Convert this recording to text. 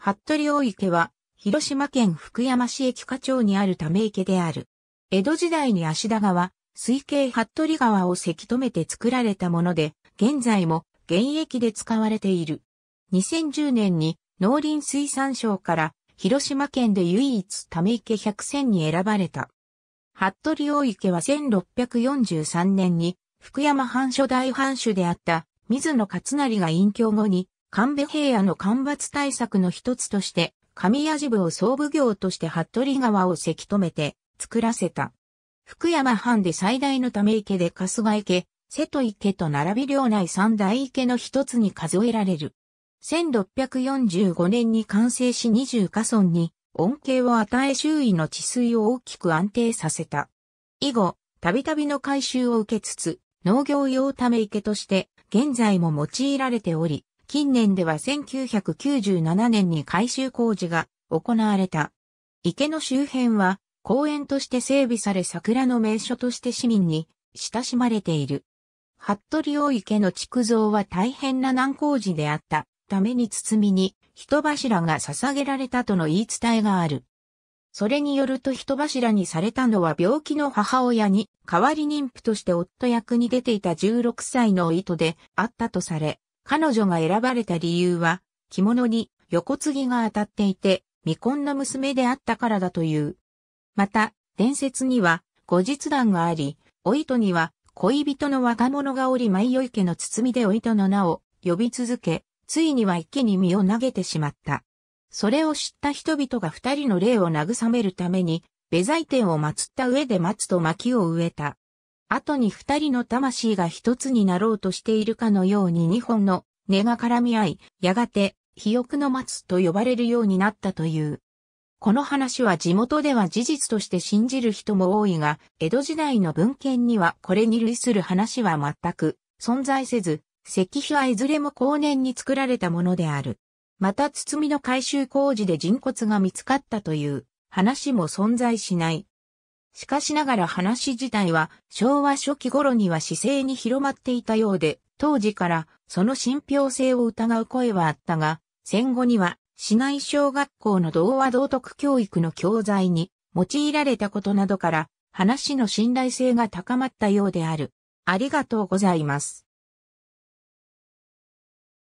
服部大池は、広島県福山市駅課町にあるため池である。江戸時代に芦田川、水系服部川をせき止めて作られたもので、現在も現役で使われている。2010年に農林水産省から広島県で唯一ため池百選に選ばれた。服部大池は1643年に福山藩初代藩主であった水野勝成が隠居後に神戸平野の干ばつ対策の一つとして、上寺部を総武行として服部川をせき止めて作らせた。福山藩で最大のため池で春日池、瀬戸池と並び領内三大池の一つに数えられる。1645年に完成し20河村に恩恵を与え周囲の治水を大きく安定させた。以後、たびたびの改修を受けつつ、農業用ため池として現在も用いられており、近年では1997年に改修工事が行われた。池の周辺は公園として整備され桜の名所として市民に親しまれている。服部大池の築造は大変な難工事であったために包みに人柱が捧げられたとの言い伝えがある。それによると人柱にされたのは病気の母親に代わり妊婦として夫役に出ていた16歳の糸であったとされ、彼女が選ばれた理由は、着物に横継ぎが当たっていて、未婚の娘であったからだという。また、伝説には、後日談があり、お糸には、恋人の若者がおり舞よ池の包みでお糸の名を呼び続け、ついには池に身を投げてしまった。それを知った人々が二人の霊を慰めるために、ベザイ天を祀った上で松と薪を植えた。後に二人の魂が一つになろうとしているかのように二本の根が絡み合い、やがて、肥沃の末と呼ばれるようになったという。この話は地元では事実として信じる人も多いが、江戸時代の文献にはこれに類する話は全く存在せず、石碑はいずれも後年に作られたものである。また包みの改修工事で人骨が見つかったという話も存在しない。しかしながら話自体は昭和初期頃には市勢に広まっていたようで、当時からその信憑性を疑う声はあったが、戦後には市内小学校の童話道徳教育の教材に用いられたことなどから話の信頼性が高まったようである。ありがとうございます。